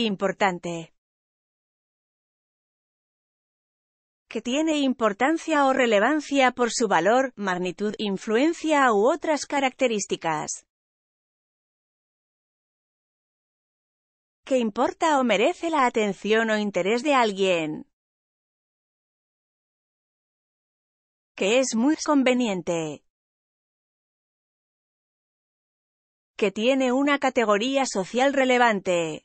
Importante. que tiene importancia o relevancia por su valor, magnitud, influencia u otras características. que importa o merece la atención o interés de alguien. que es muy conveniente. que tiene una categoría social relevante.